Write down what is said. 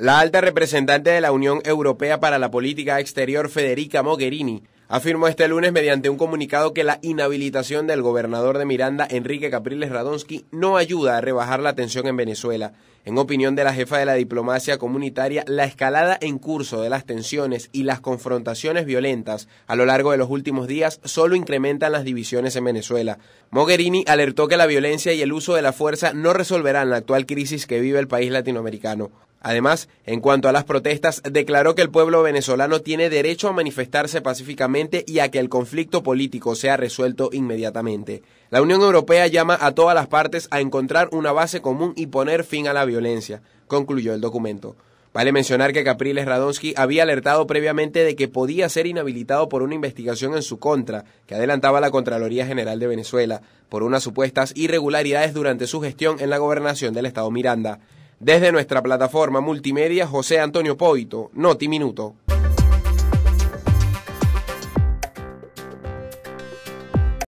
La alta representante de la Unión Europea para la Política Exterior, Federica Mogherini, afirmó este lunes mediante un comunicado que la inhabilitación del gobernador de Miranda, Enrique Capriles Radonsky, no ayuda a rebajar la tensión en Venezuela. En opinión de la jefa de la diplomacia comunitaria, la escalada en curso de las tensiones y las confrontaciones violentas a lo largo de los últimos días solo incrementan las divisiones en Venezuela. Mogherini alertó que la violencia y el uso de la fuerza no resolverán la actual crisis que vive el país latinoamericano. Además, en cuanto a las protestas, declaró que el pueblo venezolano tiene derecho a manifestarse pacíficamente y a que el conflicto político sea resuelto inmediatamente. La Unión Europea llama a todas las partes a encontrar una base común y poner fin a la violencia, concluyó el documento. Vale mencionar que Capriles Radonsky había alertado previamente de que podía ser inhabilitado por una investigación en su contra, que adelantaba la Contraloría General de Venezuela, por unas supuestas irregularidades durante su gestión en la gobernación del Estado Miranda. Desde nuestra plataforma multimedia, José Antonio Poito, Noti Minuto.